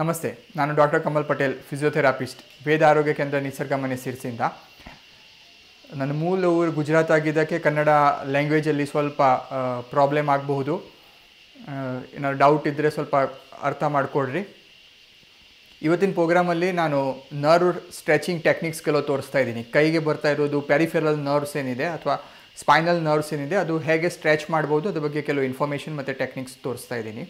ನಮಸ್ತೆ ನಾನು doctor Kamal Patel physiotherapist Veda Arogya Kendra ನಿಸರ್ಗ ಮನೆ ಸಿರ್ಸಿಂದ ನನ್ನ ಮೂಲ ಊರು ಗುಜರಾತ್ ಆಗಿದ್ದಕ್ಕೆ ಕನ್ನಡ ಲ್ಯಾಂಗ್ವೇಜಲ್ಲಿ ಸ್ವಲ್ಪ ಪ್ರಾಬ್ಲಮ್ ಆಗಬಹುದು ಏನಾದ್ರು ಡೌಟ್ ಇದ್ದರೆ ಸ್ವಲ್ಪ ಅರ್ಥ ಮಾಡಿಕೊಡ್ರಿ ಇವತ್ತಿನ ಪ್ರೋಗ್ರಾಮಲ್ಲಿ ನಾನು ನರ್ವ್ ಸ್ಟ್ರೆಚಿಂಗ್ ಟೆಕ್ನಿಕ್ಸ್ ಕೆಲವು ತೋರಿಸ್ತಾ ಇದ್ದೀನಿ ಕೈಗೆ ಬರ್ತಾ ಇರೋದು ಪ್ಯಾರಿಫೆರಲ್ ನರ್ವ್ಸ್ ಏನಿದೆ ಅಥವಾ ಸ್ಪೈನಲ್ ನರ್ವ್ಸ್ ಏನಿದೆ ಅದು ಹೇಗೆ ಸ್ಟ್ರೆಚ್ ಮಾಡ್ಬೋದು ಅದ್ರ ಬಗ್ಗೆ ಕೆಲವು ಇನ್ಫಾರ್ಮೇಷನ್ ಮತ್ತು ಟೆಕ್ನಿಕ್ಸ್ ತೋರಿಸ್ತಾ ಇದ್ದೀನಿ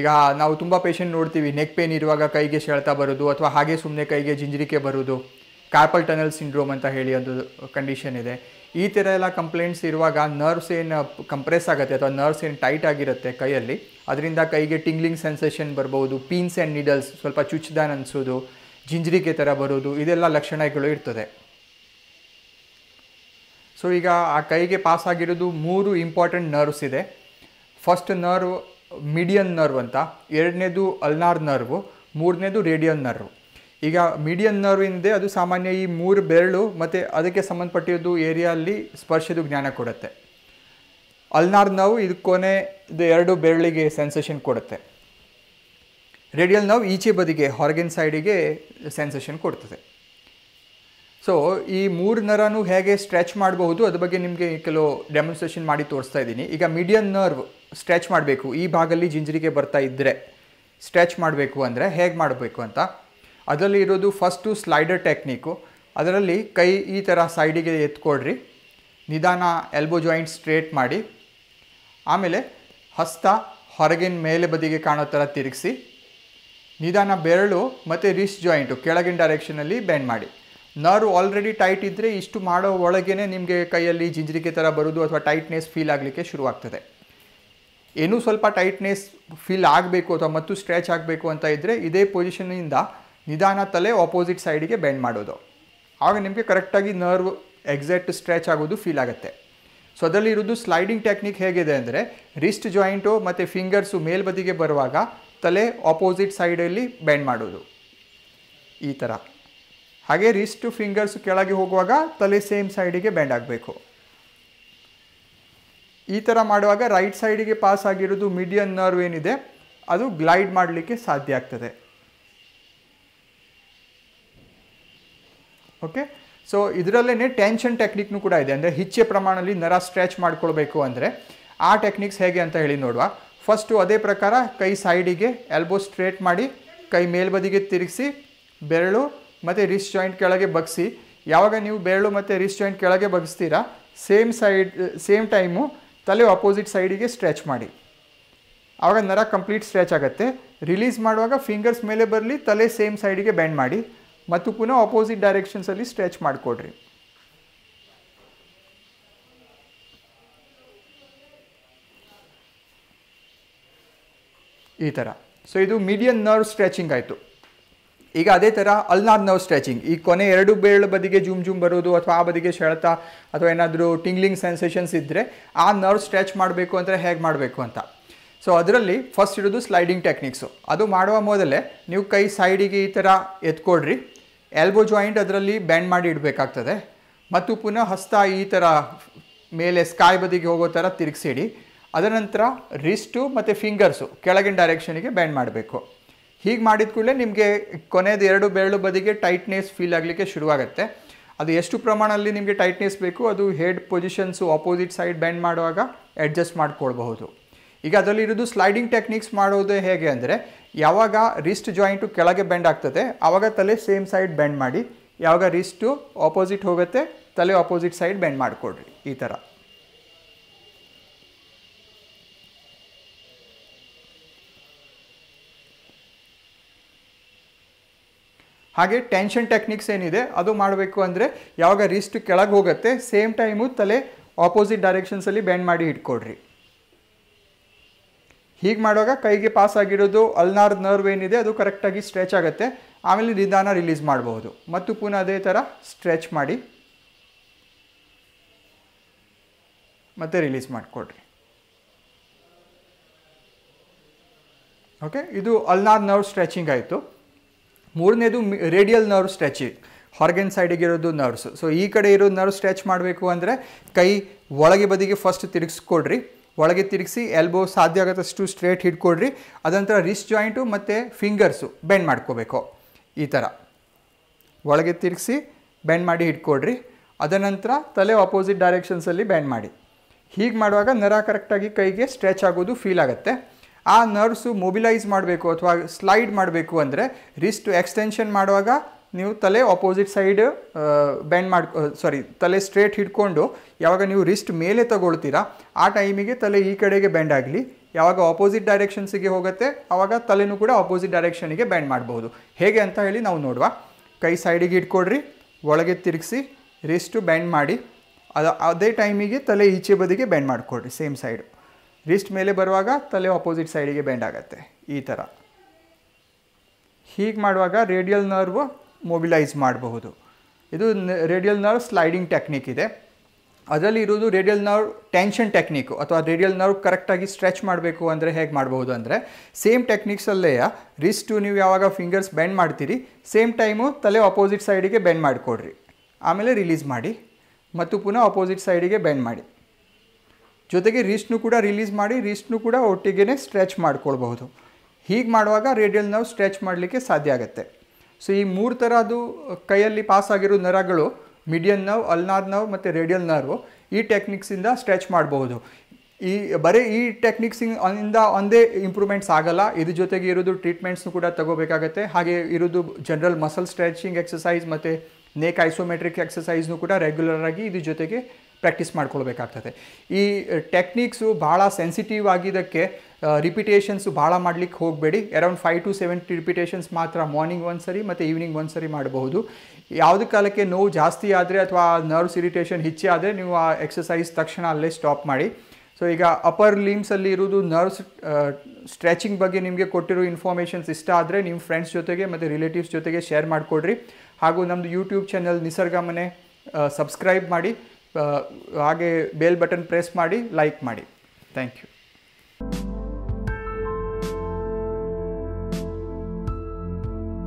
ಈಗ ನಾವು ತುಂಬ ಪೇಷಂಟ್ ನೋಡ್ತೀವಿ ನೆಕ್ ಪೇನ್ ಇರುವಾಗ ಕೈಗೆ ಸೆಳೆತ ಬರೋದು ಅಥವಾ ಹಾಗೆ ಸುಮ್ಮನೆ ಕೈಗೆ ಜಿಂಜರಿಕೆ ಬರೋದು ಕಾರ್ಪಲ್ ಟನಲ್ ಸಿಂಡ್ರೋಮ್ ಅಂತ ಹೇಳಿ ಒಂದು ಕಂಡೀಷನ್ ಇದೆ ಈ ಥರ ಎಲ್ಲ ಕಂಪ್ಲೇಂಟ್ಸ್ ಇರುವಾಗ ನರ್ವ್ಸ್ ಏನು ಕಂಪ್ರೆಸ್ ಆಗುತ್ತೆ ಅಥವಾ ನರ್ವ್ಸ್ ಏನು ಟೈಟ್ ಆಗಿರುತ್ತೆ ಕೈಯಲ್ಲಿ ಅದರಿಂದ ಕೈಗೆ ಟಿಂಗ್ಲಿಂಗ್ ಸೆನ್ಸೇಷನ್ ಬರ್ಬೋದು ಪೀನ್ಸ್ ಆ್ಯಂಡ್ ನೀಡಲ್ಸ್ ಸ್ವಲ್ಪ ಚುಚ್ಚಿದಾನ್ ಅನಿಸೋದು ಜಿಂಜರಿಕೆ ಥರ ಬರೋದು ಇದೆಲ್ಲ ಲಕ್ಷಣಗಳು ಇರ್ತದೆ ಸೊ ಈಗ ಆ ಕೈಗೆ ಪಾಸ್ ಆಗಿರೋದು ಮೂರು ಇಂಪಾರ್ಟೆಂಟ್ ನರ್ವ್ಸ್ ಇದೆ ಫಸ್ಟ್ ನರ್ವ್ ಮೀಡಿಯನ್ ನರ್ವ್ ಅಂತ ಎರಡನೇದು ಅಲ್ನಾರ್ ನರ್ವು ಮೂರನೇದು ರೇಡಿಯನ್ ನರ್ವ್ ಈಗ ಮೀಡಿಯನ್ ನರ್ವ್ ಇಂದೆ ಅದು ಸಾಮಾನ್ಯ ಈ ಮೂರು ಬೆರಳು ಮತ್ತು ಅದಕ್ಕೆ ಸಂಬಂಧಪಟ್ಟಿದ್ದು ಏರಿಯಲ್ಲಿ ಸ್ಪರ್ಶದ ಜ್ಞಾನ ಕೊಡುತ್ತೆ ಅಲ್ನಾರ್ ನರ್ವ್ ಇದು ಕೊನೆ ಇದು ಎರಡು ಬೆರಳಿಗೆ ಸೆನ್ಸೇಷನ್ ಕೊಡುತ್ತೆ ರೇಡಿಯಲ್ ನರ್ವ್ ಈಚೆ ಬದಿಗೆ ಹೊರಗಿನ ಸೈಡಿಗೆ ಸೆನ್ಸೇಷನ್ ಕೊಡ್ತದೆ ಸೊ ಈ ಮೂರು ನರನೂ ಹೇಗೆ ಸ್ಟ್ರೆಚ್ ಮಾಡಬಹುದು ಅದ್ರ ಬಗ್ಗೆ ನಿಮಗೆ ಕೆಲವು ಡೆಮೊನ್ಸ್ಟ್ರೇಷನ್ ಮಾಡಿ ತೋರಿಸ್ತಾ ಇದ್ದೀನಿ ಈಗ ಮೀಡಿಯನ್ ನರ್ವ್ ಸ್ಟ್ರೆಚ್ ಮಾಡಬೇಕು ಈ ಭಾಗದಲ್ಲಿ ಜಿಂಜರಿಗೆ ಬರ್ತಾ ಇದ್ದರೆ ಸ್ಟ್ರೆಚ್ ಮಾಡಬೇಕು ಅಂದರೆ ಹೇಗೆ ಮಾಡಬೇಕು ಅಂತ ಅದರಲ್ಲಿ ಇರೋದು ಫಸ್ಟು ಸ್ಲೈಡರ್ ಟೆಕ್ನಿಕ್ಕು ಅದರಲ್ಲಿ ಕೈ ಈ ಥರ ಸೈಡಿಗೆ ಎತ್ಕೊಡ್ರಿ ನಿಧಾನ ಎಲ್ಬೋ ಜಾಯಿಂಟ್ ಸ್ಟ್ರೇಟ್ ಮಾಡಿ ಆಮೇಲೆ ಹಸ್ತ ಹೊರಗಿನ ಮೇಲೆ ಬದಿಗೆ ಕಾಣೋ ಥರ ತಿರುಗಿಸಿ ನಿಧಾನ ಬೆರಳು ಮತ್ತು ರಿಸ್ಟ್ ಜಾಯಿಂಟು ಕೆಳಗಿನ ಡೈರೆಕ್ಷನಲ್ಲಿ ಬೆಂಡ್ ಮಾಡಿ ನರ್ವ್ ಆಲ್ರೆಡಿ ಟೈಟ್ ಇದ್ದರೆ ಇಷ್ಟು ಮಾಡೋ ಒಳಗೇ ನಿಮಗೆ ಕೈಯಲ್ಲಿ ಜಿಂಜರಿಗೆ ಥರ ಬರೋದು ಅಥವಾ ಟೈಟ್ನೆಸ್ ಫೀಲ್ ಆಗಲಿಕ್ಕೆ ಶುರುವಾಗ್ತದೆ ಏನೂ ಸ್ವಲ್ಪ ಟೈಟ್ನೆಸ್ ಫೀಲ್ ಆಗಬೇಕು ಅಥವಾ ಮತ್ತು ಸ್ಟ್ರೆಚ್ ಆಗಬೇಕು ಅಂತ ಇದ್ದರೆ ಇದೇ ಪೊಸಿಷನಿಂದ ನಿಧಾನ ತಲೆ ಆಪೋಸಿಟ್ ಸೈಡಿಗೆ ಬೆಂಡ್ ಮಾಡೋದು ಆಗ ನಿಮಗೆ ಕರೆಕ್ಟಾಗಿ ನರ್ವ್ ಎಕ್ಸಾಕ್ಟ್ ಸ್ಟ್ರೆಚ್ ಆಗೋದು ಫೀಲ್ ಆಗುತ್ತೆ ಸೊ ಅದರಲ್ಲಿರೋದು ಸ್ಲೈಡಿಂಗ್ ಟೆಕ್ನಿಕ್ ಹೇಗಿದೆ ಅಂದರೆ ರಿಸ್ಟ್ ಜಾಯಿಂಟು ಮತ್ತು ಫಿಂಗರ್ಸು ಮೇಲ್ಬದಿಗೆ ಬರುವಾಗ ತಲೆ ಆಪೋಸಿಟ್ ಸೈಡಲ್ಲಿ ಬೆಂಡ್ ಮಾಡೋದು ಈ ಥರ ಹಾಗೆ ರಿಸ್ಟು ಫಿಂಗರ್ಸು ಕೆಳಗೆ ಹೋಗುವಾಗ ತಲೆ ಸೇಮ್ ಸೈಡಿಗೆ ಬೆಂಡ್ ಆಗಬೇಕು ಈ ಥರ ಮಾಡುವಾಗ ರೈಟ್ ಸೈಡಿಗೆ ಪಾಸ್ ಆಗಿರೋದು ಮಿಡಿಯನ್ ನರ್ವ್ ಏನಿದೆ ಅದು ಗ್ಲೈಡ್ ಮಾಡಲಿಕ್ಕೆ ಸಾಧ್ಯ ಆಗ್ತದೆ ಓಕೆ ಸೊ ಇದರಲ್ಲೇ ಟೆನ್ಷನ್ ಟೆಕ್ನಿಕ್ನು ಕೂಡ ಇದೆ ಅಂದರೆ ಹೆಚ್ಚೆ ಪ್ರಮಾಣದಲ್ಲಿ ನರ ಸ್ಟ್ರೆಚ್ ಮಾಡ್ಕೊಳ್ಬೇಕು ಅಂದರೆ ಆ ಟೆಕ್ನಿಕ್ಸ್ ಹೇಗೆ ಅಂತ ಹೇಳಿ ನೋಡುವ ಫಸ್ಟು ಅದೇ ಪ್ರಕಾರ ಕೈ ಸೈಡಿಗೆ ಎಲ್ಬೋ ಸ್ಟ್ರೇಟ್ ಮಾಡಿ ಕೈ ಮೇಲ್ಬದಿಗೆ ತಿರುಗಿಸಿ ಬೆರಳು ಮತ್ತು ರಿಸ್ಟ್ ಜಾಯಿಂಟ್ ಕೆಳಗೆ ಬಗ್ಸಿ ಯಾವಾಗ ನೀವು ಬೆರಳು ಮತ್ತು ರಿಸ್ಟ್ ಜಾಯಿಂಟ್ ಕೆಳಗೆ ಬಗ್ಸ್ತೀರಾ ಸೇಮ್ ಸೈಡ್ ಸೇಮ್ ಟೈಮು ತಲೆ ಆಪೋಸಿಟ್ ಸೈಡಿಗೆ ಸ್ಟ್ರೆಚ್ ಮಾಡಿ ಆವಾಗ ನರ ಕಂಪ್ಲೀಟ್ ಸ್ಟ್ರೆಚ್ ಆಗುತ್ತೆ ರಿಲೀಸ್ ಮಾಡುವಾಗ ಫಿಂಗರ್ಸ್ ಮೇಲೆ ಬರಲಿ ತಲೆ ಸೇಮ್ ಸೈಡಿಗೆ ಬ್ಯಾಂಡ್ ಮಾಡಿ ಮತ್ತು ಪುನಃ ಆಪೋಸಿಟ್ ಡೈರೆಕ್ಷನ್ಸಲ್ಲಿ ಸ್ಟ್ರೆಚ್ ಮಾಡಿಕೊಡ್ರಿ ಈ ಥರ ಸೊ ಇದು ಮೀಡಿಯನ್ ನರ್ವ್ ಸ್ಟ್ರೆಚಿಂಗ್ ಆಯಿತು ಈಗ ಅದೇ ಥರ ಅಲ್ನಾದ್ ನರ್ವ್ ಸ್ಟ್ರೆಚಿಂಗ್ ಈ ಕೊನೆ ಎರಡು ಬೇಳು ಬದಿಗೆ ಜುಮ್ ಜುಮ್ ಬರೋದು ಅಥವಾ ಆ ಬದಿಗೆ ಸೆಳೆತ ಅಥವಾ ಏನಾದರೂ ಟಿಂಗ್ಲಿಂಗ್ ಸೆನ್ಸೇಷನ್ಸ್ ಇದ್ದರೆ ಆ ನರ್ವ್ ಸ್ಟ್ರೆಚ್ ಮಾಡಬೇಕು ಅಂದರೆ ಹೇಗೆ ಮಾಡಬೇಕು ಅಂತ ಸೊ ಅದರಲ್ಲಿ ಫಸ್ಟ್ ಇರೋದು ಸ್ಲೈಡಿಂಗ್ ಟೆಕ್ನಿಕ್ಸು ಅದು ಮಾಡುವ ಮೊದಲೇ ನೀವು ಕೈ ಸೈಡಿಗೆ ಈ ಥರ ಎತ್ಕೊಡ್ರಿ ಎಲ್ಬೋ ಜಾಯಿಂಟ್ ಅದರಲ್ಲಿ ಬ್ಯಾಂಡ್ ಮಾಡಿ ಇಡಬೇಕಾಗ್ತದೆ ಮತ್ತು ಪುನಃ ಹಸ್ತ ಈ ಥರ ಮೇಲೆ ಸ್ಕಾಯ್ ಬದಿಗೆ ಹೋಗೋ ಥರ ತಿರುಗಿಸಿಡಿ ಅದರ ನಂತರ ರಿಸ್ಟು ಮತ್ತು ಫಿಂಗರ್ಸು ಕೆಳಗಿನ ಡೈರೆಕ್ಷನಿಗೆ ಬ್ಯಾಂಡ್ ಮಾಡಬೇಕು ಹೀಗೆ ಮಾಡಿದ ಕೂಡಲೇ ನಿಮಗೆ ಕೊನೆಯದು ಎರಡು ಬೆರಳು ಬದಿಗೆ ಟೈಟ್ನೆಸ್ ಫೀಲ್ ಆಗಲಿಕ್ಕೆ ಶುರುವಾಗುತ್ತೆ ಅದು ಎಷ್ಟು ಪ್ರಮಾಣದಲ್ಲಿ ನಿಮಗೆ ಟೈಟ್ನೆಸ್ ಬೇಕು ಅದು head positions opposite side bend ಮಾಡುವಾಗ ಅಡ್ಜಸ್ಟ್ ಮಾಡಿಕೊಳ್ಬಹುದು ಈಗ ಅದರಲ್ಲಿರೋದು ಸ್ಲೈಡಿಂಗ್ ಟೆಕ್ನಿಕ್ಸ್ ಮಾಡೋದು ಹೇಗೆ ಅಂದರೆ ಯಾವಾಗ ರಿಸ್ಟ್ ಜಾಯಿಂಟು ಕೆಳಗೆ ಬೆಂಡ್ ಆಗ್ತದೆ ಆವಾಗ ತಲೆ ಸೇಮ್ ಸೈಡ್ ಬೆಂಡ್ ಮಾಡಿ ಯಾವಾಗ ರಿಸ್ಟು ಆಪೋಸಿಟ್ ಹೋಗುತ್ತೆ ತಲೆ ಆಪೋಸಿಟ್ ಸೈಡ್ ಬೆಂಡ್ ಮಾಡಿಕೊಡ್ರಿ ಈ ಥರ ಹಾಗೆ ಟೆನ್ಷನ್ ಟೆಕ್ನಿಕ್ಸ್ ಏನಿದೆ ಅದು ಮಾಡಬೇಕು ಅಂದರೆ ಯಾವಾಗ ರಿಸ್ಟ್ ಕೆಳಗೆ ಹೋಗುತ್ತೆ ಸೇಮ್ ಟೈಮು ತಲೆ ಆಪೋಸಿಟ್ ಡೈರೆಕ್ಷನ್ಸಲ್ಲಿ ಬ್ಯಾಂಡ್ ಮಾಡಿ ಇಟ್ಕೊಡ್ರಿ ಹೀಗೆ ಮಾಡುವಾಗ ಕೈಗೆ ಪಾಸ್ ಆಗಿರೋದು ಅಲ್ನಾರ್ ನರ್ವ್ ಏನಿದೆ ಅದು ಕರೆಕ್ಟಾಗಿ ಸ್ಟ್ರೆಚ್ ಆಗುತ್ತೆ ಆಮೇಲೆ ನಿಧಾನ ರಿಲೀಸ್ ಮಾಡಬಹುದು ಮತ್ತು ಪುನಃ ಅದೇ ಥರ ಸ್ಟ್ರೆಚ್ ಮಾಡಿ ಮತ್ತೆ ರಿಲೀಸ್ ಮಾಡಿಕೊಡ್ರಿ ಓಕೆ ಇದು ಅಲ್ನಾರ್ ನರ್ವ್ ಸ್ಟ್ರೆಚಿಂಗ್ ಆಯಿತು ಮೂರನೇದು ರೇಡಿಯಲ್ ನರ್ವ್ ಸ್ಟ್ರೆಚಿ ಹೊರಗಿನ ಸೈಡಿಗಿರೋದು ನರ್ವ್ಸ್ ಸೊ ಈ ಕಡೆ ಇರೋ ನರ್ವ್ ಸ್ಟ್ರೆಚ್ ಮಾಡಬೇಕು ಅಂದರೆ ಕೈ ಒಳಗೆ ಬದಿಗೆ ಫಸ್ಟ್ ತಿರುಗಿಸ್ಕೊಡ್ರಿ ಒಳಗೆ ತಿರುಗಿಸಿ ಎಲ್ಬೋ ಸಾಧ್ಯ ಆಗತ್ತಷ್ಟು ಸ್ಟ್ರೇಟ್ ಹಿಡ್ಕೊಡ್ರಿ ಅದಂತರ ರಿಸ್ಟ್ ಜಾಯಿಂಟು ಮತ್ತು ಫಿಂಗರ್ಸು ಬೆಂಡ್ ಮಾಡ್ಕೋಬೇಕು ಈ ಥರ ಒಳಗೆ ತಿರುಗಿಸಿ ಬೆಂಡ್ ಮಾಡಿ ಹಿಡ್ಕೊಡ್ರಿ ಅದನಂತರ ತಲೆ ಆಪೋಸಿಟ್ ಡೈರೆಕ್ಷನ್ಸಲ್ಲಿ ಬ್ಯಾಂಡ್ ಮಾಡಿ ಹೀಗೆ ಮಾಡುವಾಗ ನರ ಕರೆಕ್ಟಾಗಿ ಕೈಗೆ ಸ್ಟ್ರೆಚ್ ಆಗೋದು ಫೀಲ್ ಆಗುತ್ತೆ ಆ ನರ್ಸು ಮೊಬಿಲೈಸ್ ಮಾಡಬೇಕು ಅಥವಾ ಸ್ಲೈಡ್ ಮಾಡಬೇಕು ಅಂದರೆ ರಿಸ್ಟ್ ಎಕ್ಸ್ಟೆನ್ಷನ್ ಮಾಡುವಾಗ ನೀವು ತಲೆ ಆಪೋಸಿಟ್ ಸೈಡ್ ಬ್ಯಾಂಡ್ ಮಾಡಿ ಸಾರಿ ತಲೆ ಸ್ಟ್ರೇಟ್ ಹಿಡ್ಕೊಂಡು ಯಾವಾಗ ನೀವು ರಿಸ್ಟ್ ಮೇಲೆ ತಗೊಳ್ತೀರಾ ಆ ಟೈಮಿಗೆ ತಲೆ ಈ ಕಡೆಗೆ ಬ್ಯಾಂಡ್ ಆಗಲಿ ಯಾವಾಗ ಆಪೋಸಿಟ್ ಡೈರೆಕ್ಷನ್ಸಿಗೆ ಹೋಗುತ್ತೆ ಆವಾಗ ತಲೆನೂ ಕೂಡ ಆಪೋಸಿಟ್ ಡೈರೆಕ್ಷನಿಗೆ ಬ್ಯಾಂಡ್ ಮಾಡ್ಬೋದು ಹೇಗೆ ಅಂತ ಹೇಳಿ ನಾವು ನೋಡುವ ಕೈ ಸೈಡಿಗೆ ಇಟ್ಕೊಡ್ರಿ ಒಳಗೆ ತಿರುಗಿಸಿ ರಿಸ್ಟು ಬ್ಯಾಂಡ್ ಮಾಡಿ ಅದು ಅದೇ ಟೈಮಿಗೆ ತಲೆ ಈಚೆ ಬದಿಗೆ ಬ್ಯಾಂಡ್ ಮಾಡಿಕೊಡ್ರಿ ಸೇಮ್ ಸೈಡ್ ರಿಸ್ಟ್ ಮೇಲೆ ಬರುವಾಗ ತಲೆ ಆಪೋಸಿಟ್ ಸೈಡಿಗೆ ಬೆಂಡ್ ಆಗುತ್ತೆ ಈ ಥರ ಹೀಗೆ ಮಾಡುವಾಗ ರೇಡಿಯಲ್ ನರ್ವ್ ಮೊಬಿಲೈಸ್ ಮಾಡಬಹುದು ಇದು ರೇಡಿಯಲ್ ನರ್ವ್ ಸ್ಲೈಡಿಂಗ್ ಟೆಕ್ನಿಕ್ ಇದೆ ಅದರಲ್ಲಿ ಇರೋದು ರೇಡಿಯಲ್ ನರ್ವ್ ಟೆನ್ಷನ್ ಟೆಕ್ನಿಕ್ ಅಥವಾ ರೇಡಿಯಲ್ ನರ್ವ್ ಕರೆಕ್ಟಾಗಿ ಸ್ಟ್ರೆಚ್ ಮಾಡಬೇಕು ಅಂದರೆ ಹೇಗೆ ಮಾಡಬಹುದು ಅಂದರೆ ಸೇಮ್ ಟೆಕ್ನಿಕ್ಸಲ್ಲೇ ರಿಸ್ಟು ನೀವು ಯಾವಾಗ ಫಿಂಗರ್ಸ್ ಬೆಂಡ್ ಮಾಡ್ತೀರಿ ಸೇಮ್ ಟೈಮು ತಲೆ ಅಪೋಸಿಟ್ ಸೈಡಿಗೆ ಬೆಂಡ್ ಮಾಡಿಕೊಡ್ರಿ ಆಮೇಲೆ ರಿಲೀಸ್ ಮಾಡಿ ಮತ್ತು ಪುನಃ ಆಪೋಸಿಟ್ ಸೈಡಿಗೆ ಬೆಂಡ್ ಮಾಡಿ ಜೊತೆಗೆ ರಿಸ್ಟ್ನು ಕೂಡ ರಿಲೀಸ್ ಮಾಡಿ ರಿಸ್ಟ್ನು ಕೂಡ ಒಟ್ಟಿಗೆ ಸ್ಟ್ರೆಚ್ ಮಾಡ್ಕೊಳ್ಬಹುದು ಹೀಗೆ ಮಾಡುವಾಗ ರೇಡಿಯಲ್ ನಾವು ಸ್ಟ್ರೆಚ್ ಮಾಡಲಿಕ್ಕೆ ಸಾಧ್ಯ ಆಗುತ್ತೆ ಸೊ ಈ ಮೂರು ಥರದ್ದು ಕೈಯಲ್ಲಿ ಪಾಸ್ ಆಗಿರೋ ನರಗಳು ಮಿಡಿಯನ್ ನರ್ವ್ ಅಲ್ನಾರ್ ನರ್ವ್ ಮತ್ತು ರೇಡಿಯಲ್ ನರ್ವ್ ಈ ಟೆಕ್ನಿಕ್ಸಿಂದ ಸ್ಟ್ರೆಚ್ ಮಾಡಬಹುದು ಈ ಬರೀ ಈ ಟೆಕ್ನಿಕ್ಸಿಂಗ್ ಇಂದ ಒಂದೇ ಇಂಪ್ರೂವ್ಮೆಂಟ್ಸ್ ಆಗಲ್ಲ ಇದ್ರ ಜೊತೆಗೆ ಇರೋದು ಟ್ರೀಟ್ಮೆಂಟ್ಸ್ನು ಕೂಡ ತಗೋಬೇಕಾಗತ್ತೆ ಹಾಗೆ ಇರೋದು ಜನರಲ್ ಮಸಲ್ ಸ್ಟ್ರೆಚಿಂಗ್ ಎಕ್ಸಸೈಸ್ ಮತ್ತು ನೇಕ್ ಐಸೋಮೆಟ್ರಿಕ್ ಎಕ್ಸಸೈಸ್ನು ಕೂಡ ರೆಗ್ಯುಲರ್ ಆಗಿ ಇದ್ರ ಜೊತೆಗೆ ಪ್ರ್ಯಾಕ್ಟೀಸ್ ಮಾಡ್ಕೊಳ್ಬೇಕಾಗ್ತದೆ ಈ ಟೆಕ್ನಿಕ್ಸು ಭಾಳ ಸೆನ್ಸಿಟಿವ್ ಆಗಿದ್ದಕ್ಕೆ ರಿಪಿಟೇಷನ್ಸು ಭಾಳ ಮಾಡಲಿಕ್ಕೆ ಹೋಗಬೇಡಿ around five to seventy repetitions ಮಾತ್ರ ಮಾರ್ನಿಂಗ್ ಒಂದು ಸರಿ ಮತ್ತು ಈವ್ನಿಂಗ್ ಒಂದು ಸರಿ ಮಾಡಬಹುದು ಯಾವುದೇ ಕಾಲಕ್ಕೆ ನೋವು ಜಾಸ್ತಿ ಆದರೆ ಅಥವಾ ನರ್ವ್ಸ್ ಇರಿಟೇಷನ್ ಹೆಚ್ಚಿ ಆದರೆ ನೀವು ಆ ಎಕ್ಸಸೈಸ್ ತಕ್ಷಣ ಅಲ್ಲೇ ಸ್ಟಾಪ್ ಮಾಡಿ ಸೊ ಈಗ ಅಪ್ಪರ್ ಲಿಮ್ಸಲ್ಲಿ ಇರೋದು ನರ್ವ್ಸ್ ಸ್ಟ್ರೆಚಿಂಗ್ ಬಗ್ಗೆ ನಿಮಗೆ ಕೊಟ್ಟಿರೋ ಇನ್ಫಾರ್ಮೇಷನ್ಸ್ ಇಷ್ಟ ಆದರೆ ನಿಮ್ಮ ಫ್ರೆಂಡ್ಸ್ ಜೊತೆಗೆ ಮತ್ತು ರಿಲೇಟಿವ್ಸ್ ಜೊತೆಗೆ ಶೇರ್ ಮಾಡಿಕೊಡ್ರಿ ಹಾಗೂ ನಮ್ಮದು ಯೂಟ್ಯೂಬ್ ಚಾನಲ್ ನಿಸರ್ಗ ಮನೆ ಸಬ್ಸ್ಕ್ರೈಬ್ ಮಾಡಿ ಹಾಗೆ ಬೇಲ್ ಬಟನ್ ಪ್ರೆಸ್ ಮಾಡಿ ಲೈಕ್ ಮಾಡಿ ಥ್ಯಾಂಕ್ ಯು